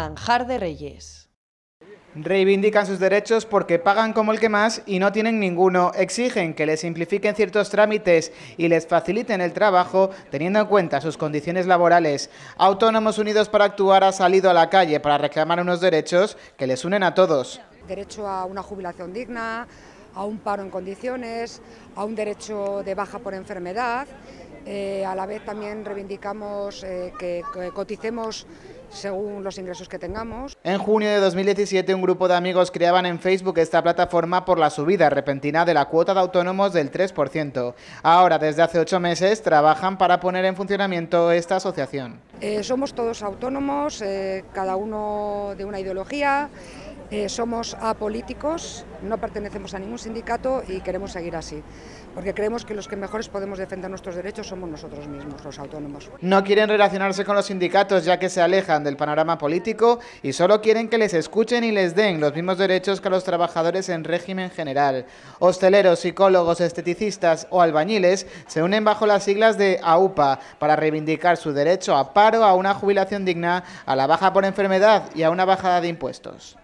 manjar de reyes. Reivindican sus derechos porque pagan como el que más y no tienen ninguno. Exigen que les simplifiquen ciertos trámites y les faciliten el trabajo teniendo en cuenta sus condiciones laborales. Autónomos Unidos para Actuar ha salido a la calle para reclamar unos derechos que les unen a todos. Derecho a una jubilación digna, a un paro en condiciones, a un derecho de baja por enfermedad eh, a la vez también reivindicamos eh, que, coticemos según los ingresos que tengamos. En junio de 2017 un grupo de amigos creaban en Facebook esta plataforma por la subida repentina de la cuota de autónomos del 3%. Ahora, desde hace ocho meses, trabajan para poner en funcionamiento esta asociación. Eh, somos todos autónomos, cada uno de una ideología. Eh, somos apolíticos, no pertenecemos a ningún sindicato y queremos seguir así, porque creemos que los que mejores podemos defender nuestros derechos somos nosotros mismos, los autónomos. No quieren relacionarse con los sindicatos ya que se alejan del panorama político y solo quieren que les escuchen y les den los mismos derechos que a los trabajadores en régimen general. Hosteleros, psicólogos, esteticistas o albañiles se unen bajo las siglas de AUPA para reivindicar su derecho a paro, a una jubilación digna, a la baja por enfermedad y a una bajada de impuestos.